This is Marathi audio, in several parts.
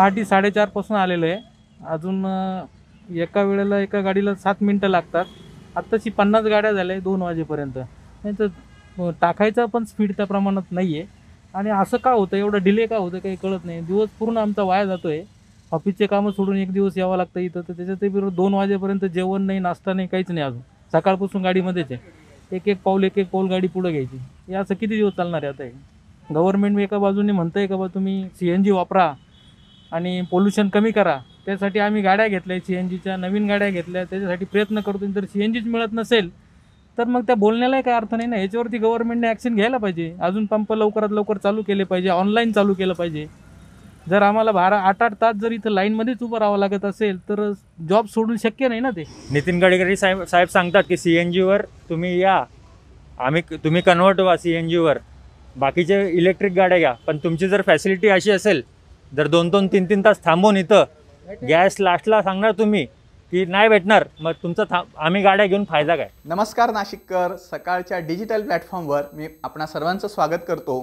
पहाटे साडेचारपासून आलेलं आहे अजून एका वेळेला एका गाडीला सात मिनटं लागतात आत्ताशी पन्नास गाड्या झाल्या आहे दोन वाजेपर्यंत नाही तर टाकायचा पण स्पीड त्या प्रमाणात नाही आहे आणि असं का होतं एवढं डिले का होतं काही कळत नाही दिवस पूर्ण आमचा वाया जातो आहे ऑफिसचे कामं सोडून एक दिवस यावं लागतं इथं तर त्याच्यातही बरोबर दोन वाजेपर्यंत जेवण नाही नाश्ता नाही काहीच नाही अजून सकाळपासून गाडीमध्येच आहे एक एक पाऊल एक एक पाऊल गाडी पुढं घ्यायची हे असं किती दिवस चालणार आहे आता हे गव्हर्नमेंट एका बाजूने म्हणतं आहे का बा तुम्ही सी एन जी वापरा आणि पोल्युशन कमी करा त्यासाठी आम्ही गाड्या घेतल्या सी एन जीच्या नवीन गाड्या घेतल्या त्याच्यासाठी प्रयत्न करतो जर सी एन जीच मिळत नसेल तर मग त्या बोलण्यालाही काय अर्थ नाही ना याच्यावरती गव्हर्नमेंटने ॲक्शन घ्यायला पाहिजे अजून पंप लवकरात लवकर चालू केले पाहिजे ऑनलाईन चालू केलं पाहिजे जर आम्हाला बारा आठ आठ तास जर इथं लाईनमध्येच उभं राहावं लागत असेल तर जॉब सोडून शक्य नाही ना ते नितीन गडकरी साहेब साहेब सांगतात की सी एन जीवर तुम्ही या आम्ही तुम्ही कन्वर्ट व्हा सी एन जीवर बाकीचे इलेक्ट्रिक गाड्या घ्या पण तुमची जर फॅसिलिटी अशी असेल जर दोन दोन तीन तीन तास थांबून इथं गॅस लास्टला सांगणार तुम्ही की नाही भेटणार मग तुमचा थांब आम्ही गाड्या घेऊन फायदा काय नमस्कार नाशिककर सकाळच्या डिजिटल प्लॅटफॉर्मवर मी आपणा सर्वांचं स्वागत करतो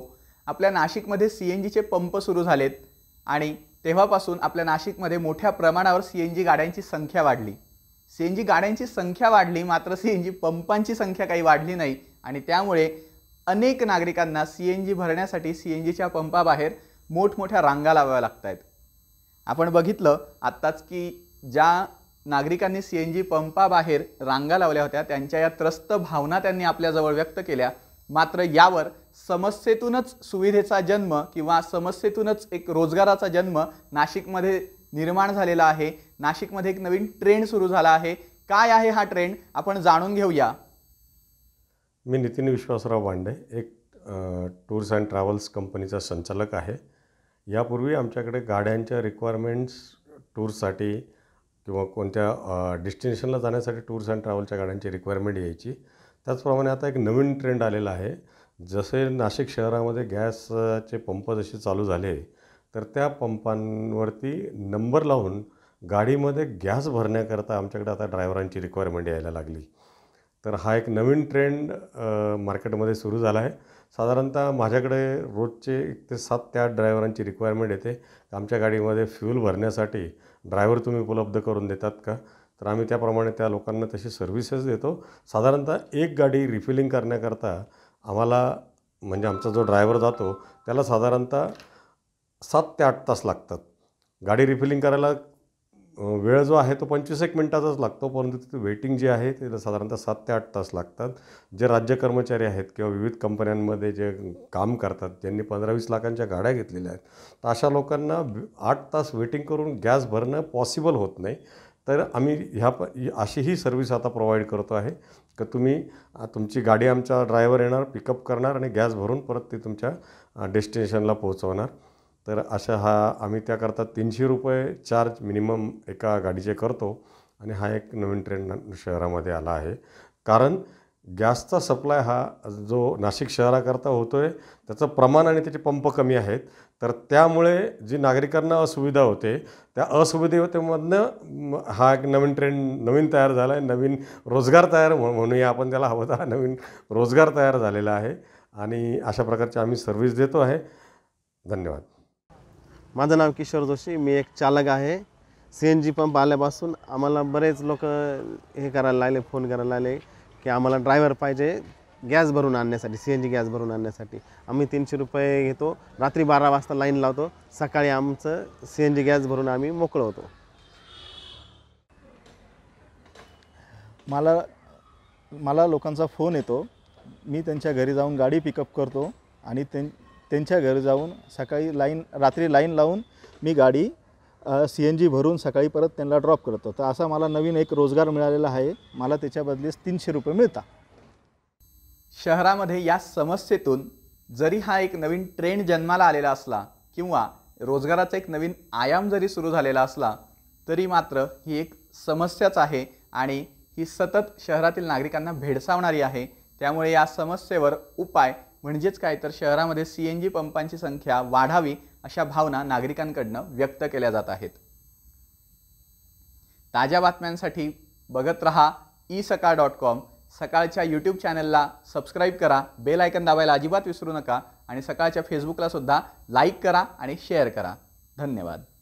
आपल्या नाशिकमध्ये सी एन जीचे पंप सुरू झालेत आणि तेव्हापासून आपल्या नाशिकमध्ये मोठ्या प्रमाणावर सी एन जी गाड्यांची संख्या वाढली सी एन जी गाड्यांची संख्या वाढली मात्र सी एन जी पंपांची संख्या काही वाढली नाही आणि त्यामुळे अनेक नागरिकांना सी एन जी भरण्यासाठी सी एन जीच्या पंपाबाहेर मोठमोठ्या रांगा लावाव्या लागत आहेत आपण बघितलं आत्ताच की ज्या नागरिकांनी सी एन जी पंपाबाहेर रांगा लावल्या होत्या त्यांच्या या त्रस्त भावना त्यांनी आपल्याजवळ व्यक्त केल्या मात्र यावर समस्येतूनच सुविधेचा जन्म किंवा समस्येतूनच एक रोजगाराचा जन्म नाशिकमध्ये निर्माण झालेला आहे नाशिकमध्ये एक नवीन ट्रेंड सुरू झाला आहे काय आहे हा ट्रेंड आपण जाणून घेऊया मी नितीन विश्वासराव भांडे एक टूर्स अँड ट्रॅव्हल्स कंपनीचा संचालक आहे यापूर्वी आमच्याकडे गाड्यांच्या रिक्वायरमेंट्स टूरसाठी किंवा कोणत्या डेस्टिनेशनला जाण्यासाठी टूर्स अँड ट्रॅव्हलच्या गाड्यांची रिक्वायरमेंट यायची त्याचप्रमाणे आता एक नवीन ट्रेंड आलेला आहे जसे नाशिक शहरामध्ये गॅसचे पंप जसे चालू झाले तर त्या पंपांवरती नंबर लावून गाडीमध्ये गॅस भरण्याकरता आमच्याकडे आता ड्रायव्हरांची रिक्वायरमेंट यायला लागली तर हा एक नवीन ट्रेंड मार्केटमध्ये सुरू झाला आहे साधारणतः माझ्याकडे रोजचे एक ते सात त्या ड्रायव्हरांची रिक्वायरमेंट येते आमच्या गाडीमध्ये फ्यूल भरण्यासाठी ड्रायव्हर तुम्ही उपलब्ध करून देतात का तर आम्ही त्याप्रमाणे त्या लोकांना तशी सर्व्हिसेस देतो साधारणतः एक गाडी रिफिलिंग करण्याकरता आम्हाला म्हणजे आमचा जो ड्रायव्हर जातो त्याला साधारणतः सात ते आठ तास लागतात गाडी रिफिलिंग करायला वेळ जो आहे तो पंचवीस एक मिनटाचाच लागतो परंतु तिथे वेटिंग जे आहे ते साधारणतः सात ते आठ तास लागतात जे राज्य कर्मचारी आहेत किंवा विविध कंपन्यांमध्ये जे काम करतात ज्यांनी पंधरा वीस लाखांच्या गाड्या घेतलेल्या आहेत तर अशा लोकांना आठ तास वेटिंग करून गॅस भरणं पॉसिबल होत नाही तर आम्ही ह्या प अशी ही सर्व्हिस आता प्रोव्हाइड करतो आहे का तुम्ही तुमची गाडी आमचा ड्रायव्हर येणार पिकअप करणार आणि गॅस भरून परत ते तुमच्या डेस्टिनेशनला पोहोचवणार तर अशा हा आम्ही त्याकरता तीनशे रुपये चार्ज मिनिमम एका गाडीचे करतो आणि हा एक नवीन ट्रेंड शहरामध्ये आला आहे कारण गॅसचा सप्लाय हा जो नाशिक शहराकरता होतो आहे त्याचं प्रमाण आणि त्याचे पंप कमी आहेत तर त्यामुळे जी नागरिकांना असुविधा होते त्या असुविधेतेमधनं हा एक नवीन ट्रेंड नवीन तयार झाला आहे नवीन रोजगार तयार म्हणूया आपण त्याला हवं तर नवीन रोजगार तयार झालेला आहे आणि अशा प्रकारची आम्ही सर्व्हिस देतो आहे धन्यवाद माझं नाव किशोर जोशी मी एक चालक आहे सी एन जी पंप आल्यापासून आम्हाला बरेच लोक हे करायला लागले फोन करायला लागले की आम्हाला ड्रायव्हर पाहिजे गॅस भरून आणण्यासाठी सी एन जी गॅस भरून आणण्यासाठी आम्ही तीनशे रुपये घेतो रात्री बारा वाजता लाईन लावतो सकाळी आमचं सी एन जी गॅस भरून आम्ही मोकळं होतो मला मला लोकांचा फोन येतो मी त्यांच्या घरी जाऊन गाडी पिकअप करतो आणि त्यां त्यांच्या घरी जाऊन सकाळी लाईन रात्री लाईन लावून मी गाडी सी एन जी भरून सकाळी परत त्यांना ड्रॉप करतो तर असा मला नवीन एक रोजगार मिळालेला आहे मला त्याच्या बदलीस तीनशे रुपये मिळतात शहरामध्ये या समस्येतून जरी हा एक नवीन ट्रेंड जन्माला आलेला असला किंवा रोजगाराचा एक नवीन आयाम जरी सुरू झालेला असला तरी मात्र ही एक समस्याच आहे आणि ही सतत शहरातील नागरिकांना भेडसावणारी आहे त्यामुळे या समस्येवर उपाय म्हणजेच काय तर शहरामध्ये सी एन जी पंपांची संख्या वाढावी अशा भावना नागरिकांकडनं व्यक्त केल्या जात आहेत ताज्या बातम्यांसाठी बघत रहा ई सकाळ डॉट कॉम सकाळच्या यूट्यूब चॅनलला सबस्क्राईब करा बेल आयकन दाबायला अजिबात विसरू नका आणि सकाळच्या फेसबुकला सुद्धा लाईक करा आणि शेअर करा धन्यवाद